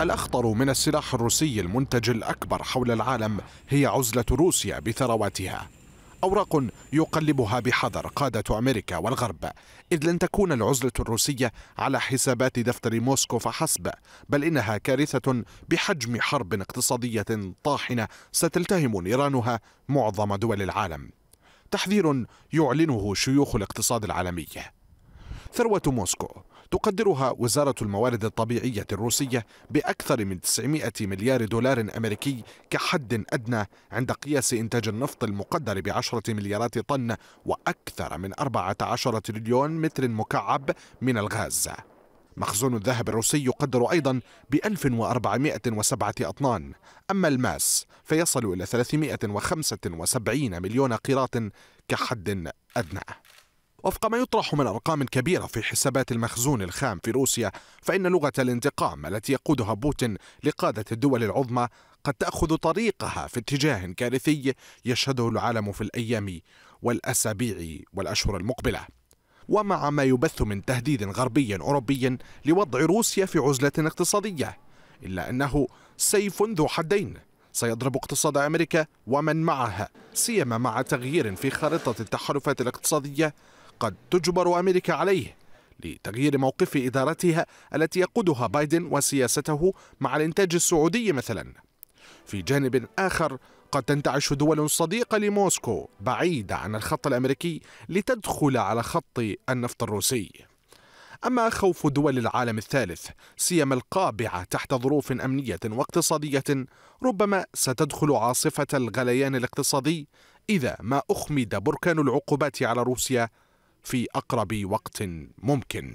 الأخطر من السلاح الروسي المنتج الأكبر حول العالم هي عزلة روسيا بثرواتها أوراق يقلبها بحذر قادة أمريكا والغرب إذ لن تكون العزلة الروسية على حسابات دفتر موسكو فحسب بل إنها كارثة بحجم حرب اقتصادية طاحنة ستلتهم نيرانها معظم دول العالم تحذير يعلنه شيوخ الاقتصاد العالمي ثروة موسكو تقدرها وزارة الموارد الطبيعية الروسية بأكثر من 900 مليار دولار أمريكي كحد أدنى عند قياس إنتاج النفط المقدر بعشرة مليارات طن وأكثر من 14 تريليون متر مكعب من الغاز مخزون الذهب الروسي يقدر أيضا ب 1407 أطنان أما الماس فيصل إلى 375 مليون قيراط كحد أدنى وفق ما يطرح من أرقام كبيرة في حسابات المخزون الخام في روسيا فإن لغة الانتقام التي يقودها بوتين لقادة الدول العظمى قد تأخذ طريقها في اتجاه كارثي يشهده العالم في الأيام والأسابيع والأشهر المقبلة ومع ما يبث من تهديد غربي أوروبي لوضع روسيا في عزلة اقتصادية إلا أنه سيف ذو حدين سيضرب اقتصاد أمريكا ومن معها سيما مع تغيير في خارطة التحالفات الاقتصادية قد تجبر أمريكا عليه لتغيير موقف إدارتها التي يقودها بايدن وسياسته مع الإنتاج السعودي مثلا في جانب آخر قد تنتعش دول صديقة لموسكو بعيدة عن الخط الأمريكي لتدخل على خط النفط الروسي أما خوف دول العالم الثالث سيما القابعة تحت ظروف أمنية واقتصادية ربما ستدخل عاصفة الغليان الاقتصادي إذا ما أخمد بركان العقوبات على روسيا في أقرب وقت ممكن